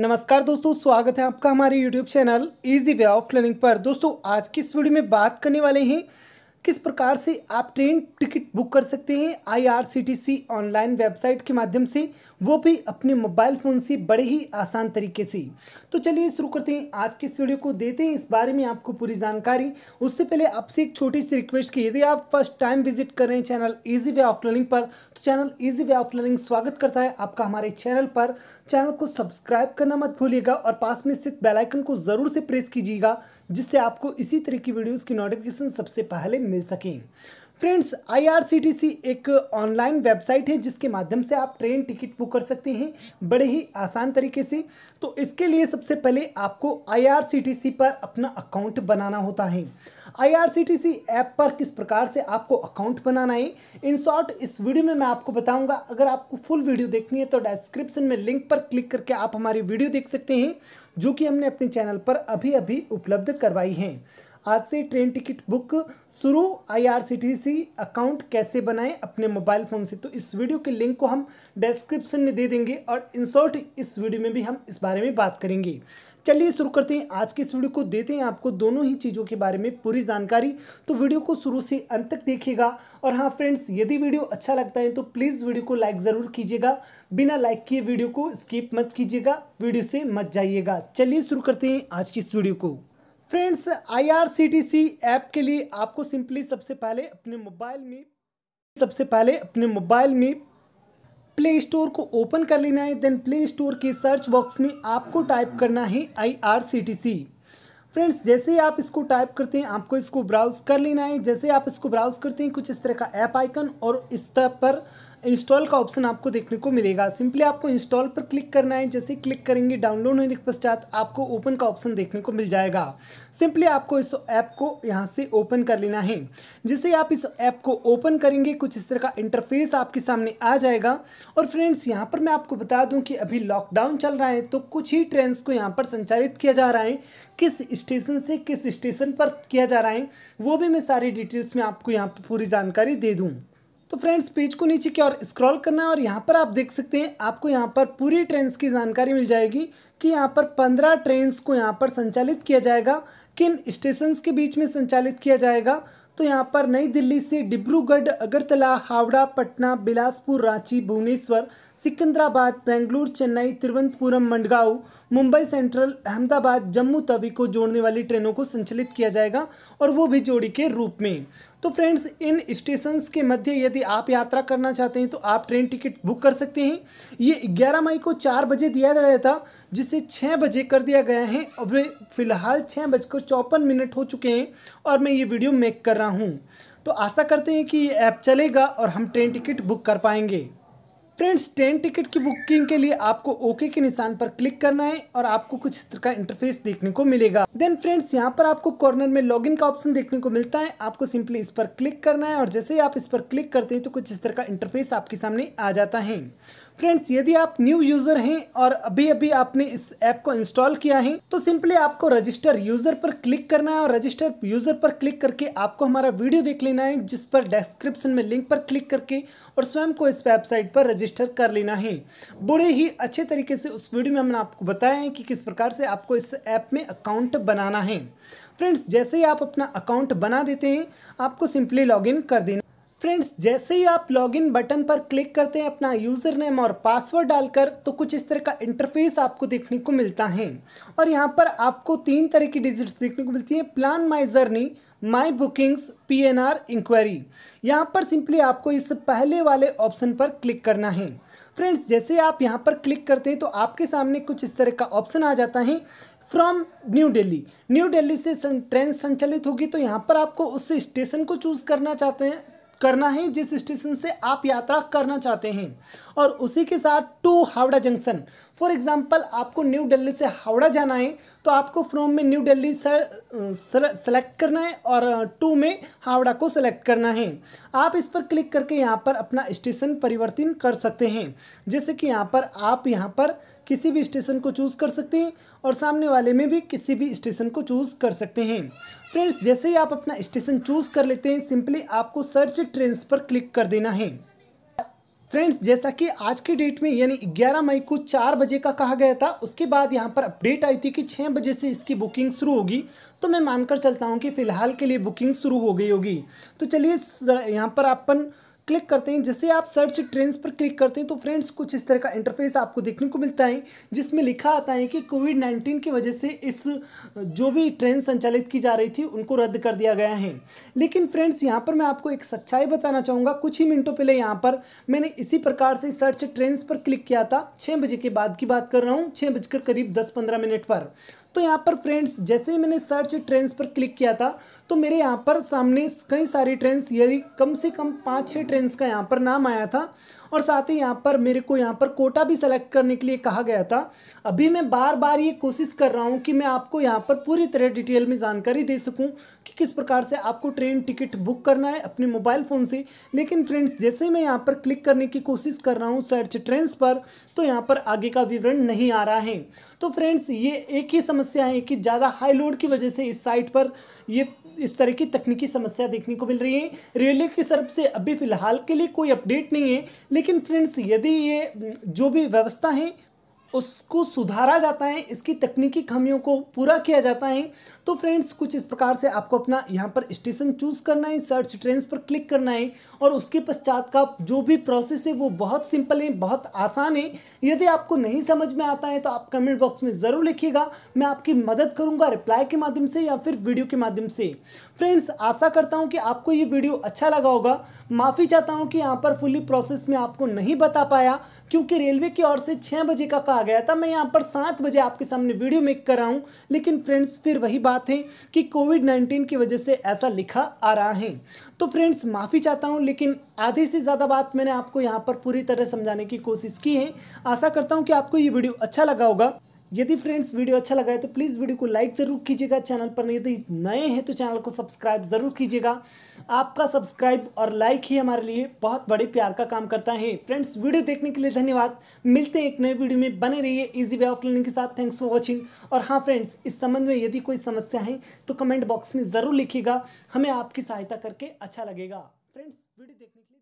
नमस्कार दोस्तों स्वागत है आपका हमारे YouTube channel easy way of learning पर दोस्तों आज की इस वीडियो में बात करने वाले हैं किस प्रकार से आप ट्रेन टिकट बुक कर सकते हैं आईआरसीटीसी ऑनलाइन वेबसाइट के माध्यम से वो भी अपने मोबाइल फ़ोन से बड़े ही आसान तरीके से तो चलिए शुरू करते हैं आज की इस वीडियो को देते हैं इस बारे में आपको पूरी जानकारी उससे पहले आपसे एक छोटी सी रिक्वेस्ट की यदि आप फर्स्ट टाइम विजिट कर रहे हैं channel easy way of learning पर तो channel easy way of learning स्वागत करता है आपका हमारे चैनल पर चैनल को सब्सक्राइब करना मत भूलिएगा और पास में स्थित बेलाइकन को ज़रूर से प्रेस कीजिएगा जिससे आपको इसी तरह की वीडियोस की नोटिफिकेशन सबसे पहले मिल सकें फ्रेंड्स आईआरसीटीसी एक ऑनलाइन वेबसाइट है जिसके माध्यम से आप ट्रेन टिकट बुक कर सकते हैं बड़े ही आसान तरीके से तो इसके लिए सबसे पहले आपको आईआरसीटीसी पर अपना अकाउंट बनाना होता है आईआरसीटीसी ऐप पर किस प्रकार से आपको अकाउंट बनाना है इन शॉर्ट इस वीडियो में मैं आपको बताऊंगा अगर आपको फुल वीडियो देखनी है तो डिस्क्रिप्शन में लिंक पर क्लिक करके आप हमारी वीडियो देख सकते हैं जो कि हमने अपने चैनल पर अभी अभी उपलब्ध करवाई है आज से ट्रेन टिकट बुक शुरू आईआरसीटीसी अकाउंट कैसे बनाएं अपने मोबाइल फ़ोन से तो इस वीडियो के लिंक को हम डिस्क्रिप्शन में दे देंगे और इन शॉर्ट इस वीडियो में भी हम इस बारे में बात करेंगे चलिए शुरू करते हैं आज की इस वीडियो को देते हैं आपको दोनों ही चीज़ों के बारे में पूरी जानकारी तो वीडियो को शुरू से अंत तक देखिएगा और हाँ फ्रेंड्स यदि वीडियो अच्छा लगता है तो प्लीज़ वीडियो को लाइक ज़रूर कीजिएगा बिना लाइक किए वीडियो को स्किप मत कीजिएगा वीडियो से मत जाइएगा चलिए शुरू करते हैं आज की इस वीडियो को फ्रेंड्स आईआरसीटीसी ऐप के लिए आपको सिंपली सबसे पहले अपने मोबाइल में सबसे पहले अपने मोबाइल में प्ले स्टोर को ओपन कर लेना है देन प्ले स्टोर के सर्च बॉक्स में आपको टाइप करना है I R C T C friends जैसे आप इसको टाइप करते हैं आपको इसको ब्राउज़ कर लेना है जैसे आप इसको ब्राउज़ करते हैं कुछ इस तरह का ऐप आइकन और इस तरह पर इंस्टॉल का ऑप्शन आपको देखने को मिलेगा सिंपली आपको इंस्टॉल पर क्लिक करना है जैसे क्लिक करेंगे डाउनलोड होने के पश्चात आपको ओपन का ऑप्शन देखने को मिल जाएगा सिंपली आपको इस ऐप को यहाँ से ओपन कर लेना है जैसे आप इस ऐप को ओपन करेंगे कुछ इस तरह का इंटरफेस आपके सामने आ जाएगा और फ्रेंड्स यहाँ पर मैं आपको बता दूँ कि अभी लॉकडाउन चल रहा है तो कुछ ही ट्रेन को यहाँ पर संचालित किया जा रहा है किस स्टेशन से किस स्टेशन पर किया जा रहा है वो भी मैं सारी डिटेल्स में आपको यहाँ पर पूरी जानकारी दे दूँ तो फ्रेंड्स पेज को नीचे की ओर स्क्रॉल करना है और यहाँ पर आप देख सकते हैं आपको यहाँ पर पूरी ट्रेन्स की जानकारी मिल जाएगी कि यहाँ पर पंद्रह ट्रेन्स को यहाँ पर संचालित किया जाएगा किन स्टेशन के बीच में संचालित किया जाएगा तो यहाँ पर नई दिल्ली से डिब्रूगढ़ अगरतला हावड़ा पटना बिलासपुर रांची भुवनेश्वर सिकंदराबाद बेंगलुरु चेन्नई तिरुवनंतपुरम मंडगांव मुंबई सेंट्रल अहमदाबाद जम्मू तवी को जोड़ने वाली ट्रेनों को संचालित किया जाएगा और वो भी जोड़ी के रूप में तो फ्रेंड्स इन स्टेशन के मध्य यदि आप यात्रा करना चाहते हैं तो आप ट्रेन टिकट बुक कर सकते हैं ये 11 मई को चार बजे दिया गया था जिसे छः बजे कर दिया गया है अब फिलहाल छः बजकर चौपन मिनट हो चुके हैं और मैं ये वीडियो मेक कर रहा हूँ तो आशा करते हैं कि ये ऐप चलेगा और हम ट्रेन टिकट बुक कर पाएंगे फ्रेंड्स ट्रेन टिकट की बुकिंग के लिए आपको ओके के निशान पर क्लिक करना है और आपको कुछ इस तरह का इंटरफेस देखने को मिलेगा देन फ्रेंड्स यहाँ पर आपको कॉर्नर में लॉगिन का ऑप्शन देखने को मिलता है आपको सिंपली इस पर क्लिक करना है और जैसे ही आप इस पर क्लिक करते हैं तो कुछ इस तरह का इंटरफेस आपके सामने आ जाता है फ्रेंड्स यदि आप न्यू यूजर हैं और अभी अभी आपने इस ऐप को इंस्टॉल किया है तो सिंपली आपको रजिस्टर यूजर पर क्लिक करना है और रजिस्टर यूजर पर क्लिक करके आपको हमारा वीडियो देख लेना है जिस पर डिस्क्रिप्शन में लिंक पर क्लिक करके और स्वयं को इस वेबसाइट पर रजिस्टर कर लेना है बड़े ही अच्छे तरीके से उस वीडियो में हमने आपको बताया है कि किस प्रकार से आपको इस ऐप में अकाउंट बनाना है फ्रेंड्स जैसे ही आप अपना अकाउंट बना देते हैं आपको सिंपली लॉग कर देना फ्रेंड्स जैसे ही आप लॉगिन बटन पर क्लिक करते हैं अपना यूज़र नेम और पासवर्ड डालकर तो कुछ इस तरह का इंटरफेस आपको देखने को मिलता है और यहाँ पर आपको तीन तरह की डिजिट्स देखने को मिलती हैं plan my journey my bookings P N R enquiry यहाँ पर सिंपली आपको इस पहले वाले ऑप्शन पर क्लिक करना है फ्रेंड्स जैसे आप यहाँ पर क्लिक करते हैं तो आपके सामने कुछ इस तरह का ऑप्शन आ जाता है from New Delhi New Delhi से ट्रेन संचालित होगी तो यहाँ पर आपको उस स्टेशन को चूज़ करना चाहते हैं करना है जिस स्टेशन से आप यात्रा करना चाहते हैं और उसी के साथ to Howrah junction for example आपको न्यू दिल्ली से हावड़ा जाना है तो आपको फ्रॉम में न्यू दिल्ली सेलेक्ट करना है और टू में हावड़ा को सेलेक्ट करना है आप इस पर क्लिक करके यहाँ पर अपना स्टेशन परिवर्तन कर सकते हैं जैसे कि यहाँ पर आप यहाँ पर किसी भी स्टेशन को चूज़ कर सकते हैं और सामने वाले में भी किसी भी स्टेशन को चूज़ कर सकते हैं फ्रेंड्स जैसे ही आप अपना स्टेशन चूज़ कर लेते हैं सिंपली आपको सर्च ट्रेंस पर क्लिक कर देना है फ्रेंड्स जैसा कि आज की डेट में यानी 11 मई को 4 बजे का कहा गया था उसके बाद यहाँ पर अपडेट आई थी कि 6 बजे से इसकी बुकिंग शुरू होगी तो मैं मानकर चलता हूँ कि फ़िलहाल के लिए बुकिंग शुरू हो गई होगी तो चलिए यहाँ पर अपन क्लिक करते हैं जैसे आप सर्च ट्रेंड्स पर क्लिक करते हैं तो फ्रेंड्स कुछ इस तरह का इंटरफेस आपको देखने को मिलता है जिसमें लिखा आता है कि कोविड नाइन्टीन की वजह से इस जो भी ट्रेन संचालित की जा रही थी उनको रद्द कर दिया गया है लेकिन फ्रेंड्स यहाँ पर मैं आपको एक सच्चाई बताना चाहूँगा कुछ ही मिनटों पहले यहाँ पर मैंने इसी प्रकार से सर्च ट्रेंड्स पर क्लिक किया था छः बजे के बाद की बात कर रहा हूँ छः बजकर करीब दस पंद्रह मिनट पर तो यहाँ पर फ्रेंड्स जैसे ही मैंने सर्च ट्रेंड्स पर क्लिक किया था तो मेरे यहाँ पर सामने कई सारी ट्रेंस यानी कम से कम पाँच छः ट्रेंड्स का यहाँ पर नाम आया था और साथ ही यहाँ पर मेरे को यहाँ पर कोटा भी सेलेक्ट करने के लिए कहा गया था अभी मैं बार बार ये कोशिश कर रहा हूँ कि मैं आपको यहाँ पर पूरी तरह डिटेल में जानकारी दे सकूँ कि किस प्रकार से आपको ट्रेन टिकट बुक करना है अपने मोबाइल फ़ोन से लेकिन फ्रेंड्स जैसे मैं यहाँ पर क्लिक करने की कोशिश कर रहा हूँ सर्च ट्रेंस पर तो यहाँ पर आगे का विवरण नहीं आ रहा है तो फ्रेंड्स ये एक ही समस्या है कि ज़्यादा हाई लोड की वजह से इस साइट पर ये इस तरह की तकनीकी समस्या देखने को मिल रही है रेलवे की तरफ से अभी फ़िलहाल के लिए कोई अपडेट नहीं है लेकिन फ्रेंड्स यदि ये जो भी व्यवस्था है उसको सुधारा जाता है इसकी तकनीकी खामियों को पूरा किया जाता है तो फ्रेंड्स कुछ इस प्रकार से आपको अपना यहाँ पर स्टेशन चूज़ करना है सर्च ट्रेन पर क्लिक करना है और उसके पश्चात का जो भी प्रोसेस है वो बहुत सिंपल है बहुत आसान है यदि आपको नहीं समझ में आता है तो आप कमेंट बॉक्स में ज़रूर लिखिएगा मैं आपकी मदद करूँगा रिप्लाई के माध्यम से या फिर वीडियो के माध्यम से फ्रेंड्स आशा करता हूँ कि आपको ये वीडियो अच्छा लगा होगा माफ़ी चाहता हूँ कि यहाँ पर फुली प्रोसेस में आपको नहीं बता पाया क्योंकि रेलवे की ओर से छः बजे का आ गया था मैं यहाँ पर सात बजे आपके सामने वीडियो मेक कर रहा हूँ लेकिन फ्रेंड्स फिर वही बात है कि कोविड नाइन्टीन की वजह से ऐसा लिखा आ रहा है तो फ्रेंड्स माफ़ी चाहता हूँ लेकिन आधे से ज़्यादा बात मैंने आपको यहाँ पर पूरी तरह समझाने की कोशिश की है आशा करता हूँ कि आपको ये वीडियो अच्छा लगा होगा यदि फ्रेंड्स वीडियो अच्छा लगा है तो प्लीज़ वीडियो को लाइक ज़रूर कीजिएगा चैनल पर यदि नए हैं तो चैनल को सब्सक्राइब ज़रूर कीजिएगा आपका सब्सक्राइब और लाइक ही हमारे लिए बहुत बड़े प्यार का काम करता है फ्रेंड्स वीडियो देखने के लिए धन्यवाद मिलते हैं एक नए वीडियो में बने रहिए इजी वे ऑफ लर्निंग के साथ थैंक्स फॉर वॉचिंग और हाँ फ्रेंड्स इस संबंध में यदि कोई समस्या है तो कमेंट बॉक्स में ज़रूर लिखिएगा हमें आपकी सहायता करके अच्छा लगेगा फ्रेंड्स वीडियो देखने के लिए